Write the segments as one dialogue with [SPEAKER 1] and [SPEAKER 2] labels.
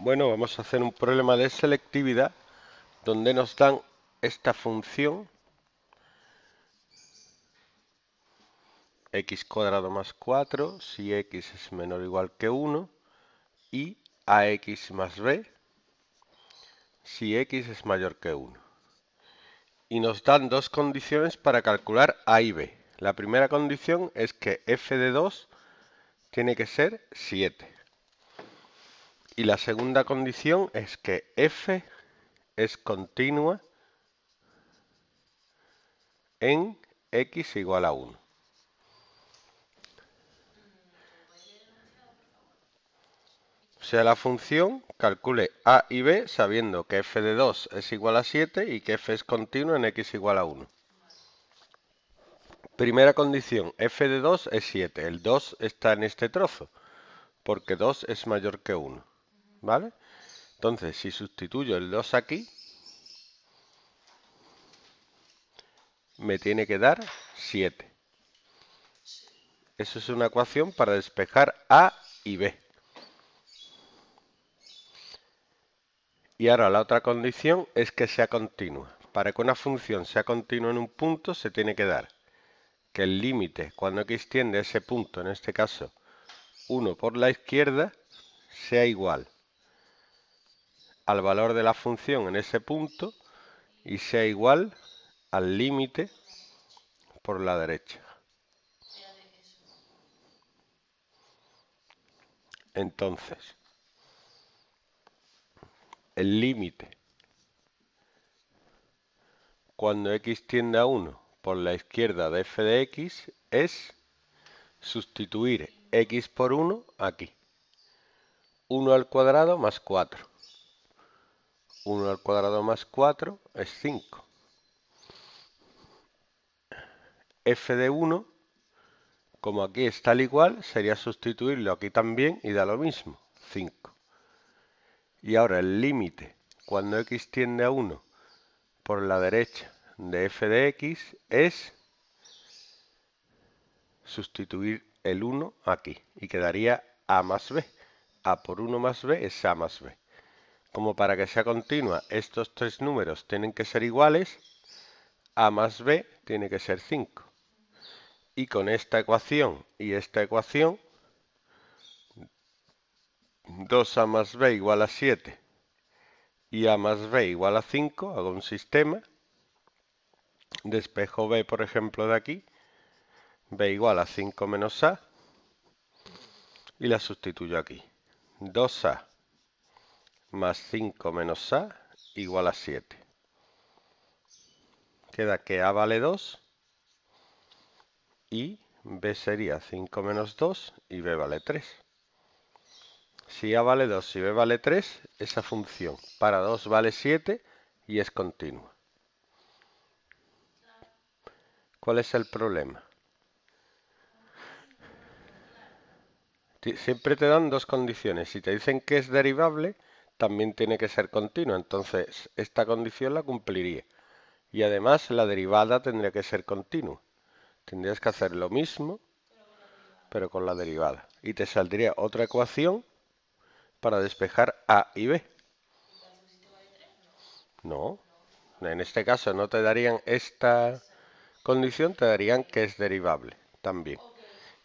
[SPEAKER 1] Bueno, vamos a hacer un problema de selectividad donde nos dan esta función x cuadrado más 4 si x es menor o igual que 1 y ax más b si x es mayor que 1. Y nos dan dos condiciones para calcular a y b. La primera condición es que f de 2 tiene que ser 7. Y la segunda condición es que f es continua en x igual a 1. O sea, la función calcule a y b sabiendo que f de 2 es igual a 7 y que f es continua en x igual a 1. Primera condición, f de 2 es 7. El 2 está en este trozo, porque 2 es mayor que 1. ¿Vale? Entonces, si sustituyo el 2 aquí, me tiene que dar 7. Eso es una ecuación para despejar A y B. Y ahora la otra condición es que sea continua. Para que una función sea continua en un punto se tiene que dar que el límite cuando x tiende ese punto, en este caso 1 por la izquierda, sea igual al valor de la función en ese punto y sea igual al límite por la derecha. Entonces, el límite cuando x tiende a 1 por la izquierda de f de x es sustituir x por 1 aquí. 1 al cuadrado más 4. 1 al cuadrado más 4 es 5. f de 1, como aquí está al igual, sería sustituirlo aquí también y da lo mismo, 5. Y ahora el límite, cuando x tiende a 1 por la derecha de f de x, es sustituir el 1 aquí y quedaría a más b. a por 1 más b es a más b como para que sea continua, estos tres números tienen que ser iguales, a más b tiene que ser 5. Y con esta ecuación y esta ecuación, 2a más b igual a 7 y a más b igual a 5, hago un sistema, despejo b por ejemplo de aquí, b igual a 5 menos a, y la sustituyo aquí. 2a más 5 menos A igual a 7. Queda que A vale 2 y B sería 5 menos 2 y B vale 3. Si A vale 2 y B vale 3, esa función para 2 vale 7 y es continua. ¿Cuál es el problema? Siempre te dan dos condiciones. Si te dicen que es derivable, también tiene que ser continua. Entonces, esta condición la cumpliría. Y además la derivada tendría que ser continua. Tendrías que hacer lo mismo, pero con la derivada. Y te saldría otra ecuación para despejar A y B. No. En este caso no te darían esta condición, te darían que es derivable también.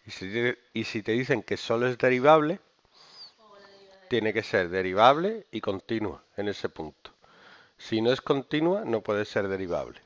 [SPEAKER 1] Y si te, y si te dicen que solo es derivable, tiene que ser derivable y continua en ese punto. Si no es continua, no puede ser derivable.